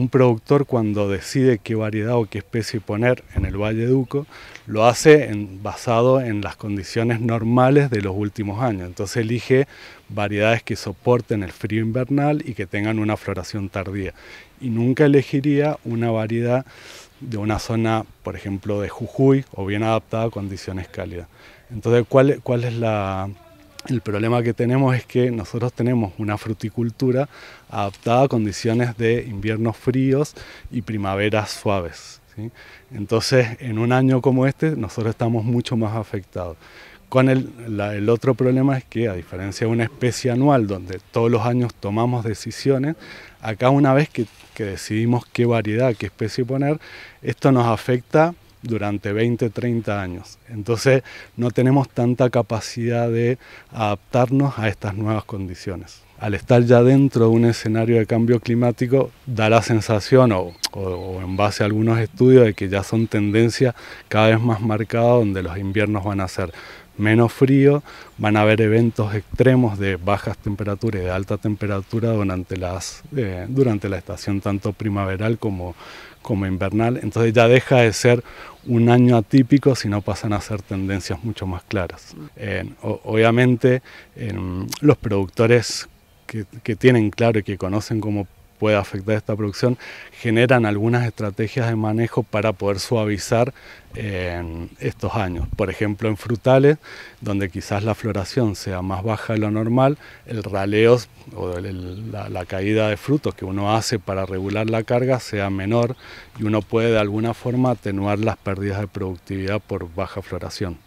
Un productor cuando decide qué variedad o qué especie poner en el Valle Duco, lo hace basado en las condiciones normales de los últimos años. Entonces elige variedades que soporten el frío invernal y que tengan una floración tardía. Y nunca elegiría una variedad de una zona, por ejemplo, de Jujuy o bien adaptada a condiciones cálidas. Entonces, cuál es la, el problema que tenemos es que nosotros tenemos una fruticultura adaptada a condiciones de inviernos fríos y primaveras suaves. Entonces, en un año como este, nosotros estamos mucho más afectados. Con el, otro problema es que, a diferencia de una especie anual donde todos los años tomamos decisiones, acá una vez que decidimos qué variedad, qué especie poner, esto nos afecta durante 20, 30 años. Entonces no tenemos tanta capacidad de adaptarnos a estas nuevas condiciones al estar ya dentro de un escenario de cambio climático, da la sensación, o, en base a algunos estudios, de que ya son tendencias cada vez más marcadas donde los inviernos van a ser menos fríos, van a haber eventos extremos de bajas temperaturas y de alta temperatura durante, las, eh, durante la estación tanto primaveral como, como invernal. Entonces ya deja de ser un año atípico, si no pasan a ser tendencias mucho más claras. obviamente los productores que, tienen claro y que conocen cómo puede afectar esta producción, generan algunas estrategias de manejo para poder suavizar en estos años. Por ejemplo, en frutales, donde quizás la floración sea más baja de lo normal, el raleo o la, caída de frutos que uno hace para regular la carga sea menor y uno puede de alguna forma atenuar las pérdidas de productividad por baja floración.